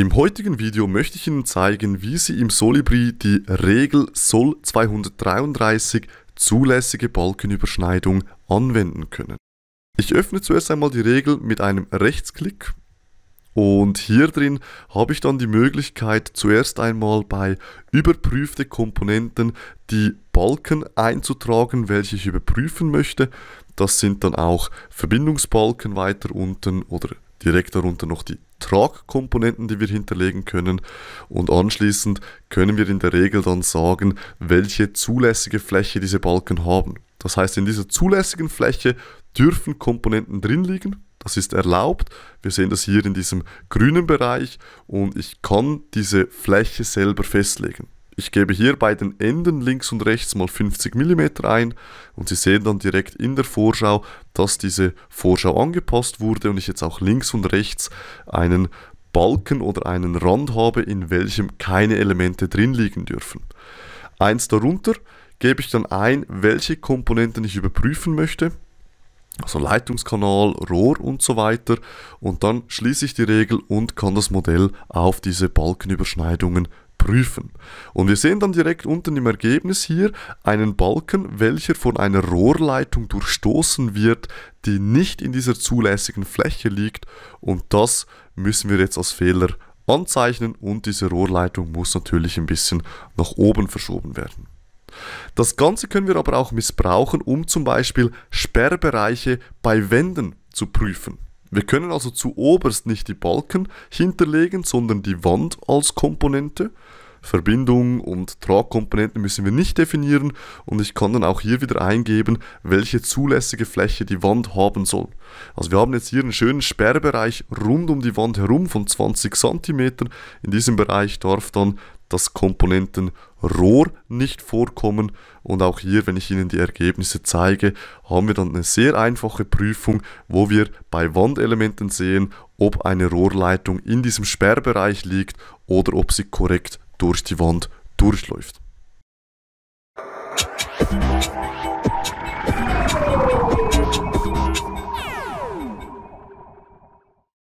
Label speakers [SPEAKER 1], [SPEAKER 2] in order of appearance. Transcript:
[SPEAKER 1] Im heutigen Video möchte ich Ihnen zeigen, wie Sie im Solibri die Regel Sol 233 zulässige Balkenüberschneidung anwenden können. Ich öffne zuerst einmal die Regel mit einem Rechtsklick und hier drin habe ich dann die Möglichkeit, zuerst einmal bei überprüfte Komponenten die Balken einzutragen, welche ich überprüfen möchte. Das sind dann auch Verbindungsbalken weiter unten oder direkt darunter noch die Tragkomponenten, die wir hinterlegen können. Und anschließend können wir in der Regel dann sagen, welche zulässige Fläche diese Balken haben. Das heißt, in dieser zulässigen Fläche dürfen Komponenten drin liegen. Das ist erlaubt. Wir sehen das hier in diesem grünen Bereich und ich kann diese Fläche selber festlegen. Ich gebe hier bei den Enden links und rechts mal 50 mm ein und Sie sehen dann direkt in der Vorschau, dass diese Vorschau angepasst wurde und ich jetzt auch links und rechts einen Balken oder einen Rand habe, in welchem keine Elemente drin liegen dürfen. Eins darunter gebe ich dann ein, welche Komponenten ich überprüfen möchte also Leitungskanal, Rohr und so weiter. Und dann schließe ich die Regel und kann das Modell auf diese Balkenüberschneidungen prüfen. Und wir sehen dann direkt unten im Ergebnis hier einen Balken, welcher von einer Rohrleitung durchstoßen wird, die nicht in dieser zulässigen Fläche liegt und das müssen wir jetzt als Fehler anzeichnen und diese Rohrleitung muss natürlich ein bisschen nach oben verschoben werden. Das Ganze können wir aber auch missbrauchen, um zum Beispiel Sperrbereiche bei Wänden zu prüfen. Wir können also zu oberst nicht die Balken hinterlegen, sondern die Wand als Komponente. Verbindung und Tragkomponenten müssen wir nicht definieren und ich kann dann auch hier wieder eingeben, welche zulässige Fläche die Wand haben soll. Also wir haben jetzt hier einen schönen Sperrbereich rund um die Wand herum von 20 cm. In diesem Bereich darf dann das Komponenten Rohr nicht vorkommen. Und auch hier, wenn ich Ihnen die Ergebnisse zeige, haben wir dann eine sehr einfache Prüfung, wo wir bei Wandelementen sehen, ob eine Rohrleitung in diesem Sperrbereich liegt oder ob sie korrekt durch die Wand durchläuft.